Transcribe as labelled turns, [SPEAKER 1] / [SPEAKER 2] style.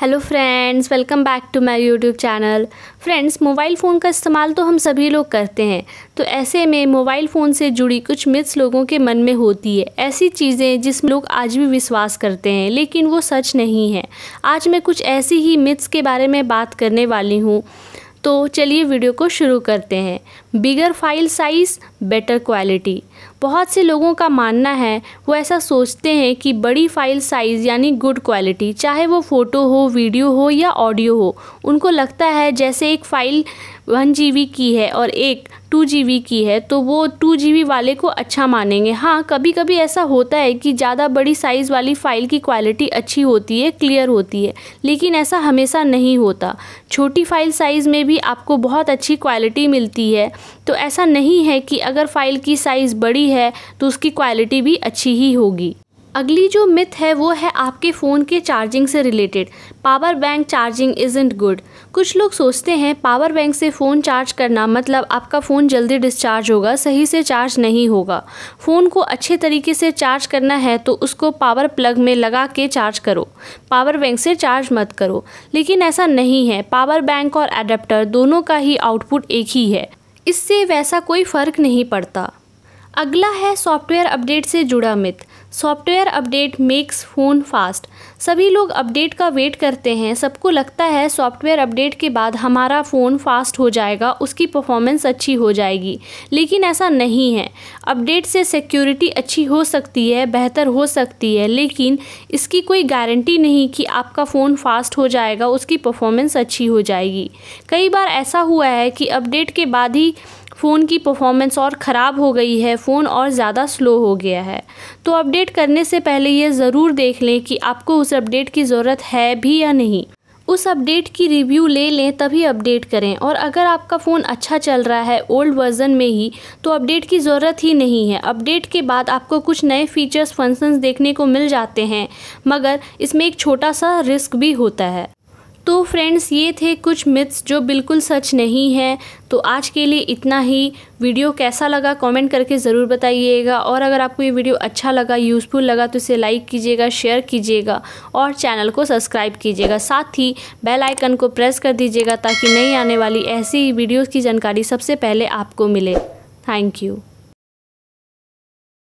[SPEAKER 1] hello friends welcome back to my YouTube channel friends mobile phone का इस्तेमाल तो हम सभी लोग करते हैं तो ऐसे में मोबाइल फ़ोन से जुड़ी कुछ मिथ्स लोगों के मन में होती है ऐसी चीज़ें जिसमें लोग आज भी विश्वास करते हैं लेकिन वो सच नहीं है आज मैं कुछ ऐसी ही मिथ्स के बारे में बात करने वाली हूँ तो चलिए वीडियो को शुरू करते हैं bigger file size better quality बहुत से लोगों का मानना है वो ऐसा सोचते हैं कि बड़ी फ़ाइल साइज़ यानी गुड क्वालिटी चाहे वो फ़ोटो हो वीडियो हो या ऑडियो हो उनको लगता है जैसे एक फ़ाइल वन जी की है और एक टू जी की है तो वो टू जी वाले को अच्छा मानेंगे हाँ कभी कभी ऐसा होता है कि ज़्यादा बड़ी साइज़ वाली फ़ाइल की क्वालिटी अच्छी होती है क्लियर होती है लेकिन ऐसा हमेशा नहीं होता छोटी फ़ाइल साइज़ में भी आपको बहुत अच्छी क्वालिटी मिलती है तो ऐसा नहीं है कि अगर फ़ाइल की साइज़ बड़ी है तो उसकी क्वालिटी भी अच्छी ही होगी अगली जो मिथ है वो है आपके फ़ोन के चार्जिंग से related power bank charging isn't good कुछ लोग सोचते हैं पावर बैंक से फ़ोन चार्ज करना मतलब आपका फ़ोन जल्दी डिस्चार्ज होगा सही से चार्ज नहीं होगा फ़ोन को अच्छे तरीके से चार्ज करना है तो उसको पावर प्लग में लगा के चार्ज करो पावर बैंक से चार्ज मत करो लेकिन ऐसा नहीं है पावर बैंक और एडेप्टर दोनों का ही आउटपुट एक ही है इससे वैसा कोई फ़र्क नहीं पड़ता अगला है सॉफ्टवेयर अपडेट से जुड़ा myth software update makes phone fast सभी लोग अपडेट का वेट करते हैं सबको लगता है सॉफ्टवेयर अपडेट के बाद हमारा फ़ोन फास्ट हो जाएगा उसकी परफॉर्मेंस अच्छी हो जाएगी लेकिन ऐसा नहीं है अपडेट से सिक्योरिटी अच्छी हो सकती है बेहतर हो सकती है लेकिन इसकी कोई गारंटी नहीं कि आपका फ़ोन फास्ट हो जाएगा उसकी परफॉर्मेंस अच्छी हो जाएगी कई बार ऐसा हुआ है कि अपडेट के बाद ही फ़ोन की परफॉर्मेंस और ख़राब हो गई है फ़ोन और ज़्यादा स्लो हो गया है तो अपडेट करने से पहले ये ज़रूर देख लें कि आपको उस अपडेट की ज़रूरत है भी या नहीं उस अपडेट की रिव्यू ले लें तभी अपडेट करें और अगर आपका फ़ोन अच्छा चल रहा है ओल्ड वर्जन में ही तो अपडेट की ज़रूरत ही नहीं है अपडेट के बाद आपको कुछ नए फीचर्स फंक्शंस देखने को मिल जाते हैं मगर इसमें एक छोटा सा रिस्क भी होता है तो फ्रेंड्स ये थे कुछ मिथ्स जो बिल्कुल सच नहीं है तो आज के लिए इतना ही वीडियो कैसा लगा कमेंट करके ज़रूर बताइएगा और अगर आपको ये वीडियो अच्छा लगा यूज़फुल लगा तो इसे लाइक कीजिएगा शेयर कीजिएगा और चैनल को सब्सक्राइब कीजिएगा साथ ही बेल आइकन को प्रेस कर दीजिएगा ताकि नई आने वाली ऐसी ही वीडियोज़ की जानकारी सबसे पहले आपको मिले थैंक यू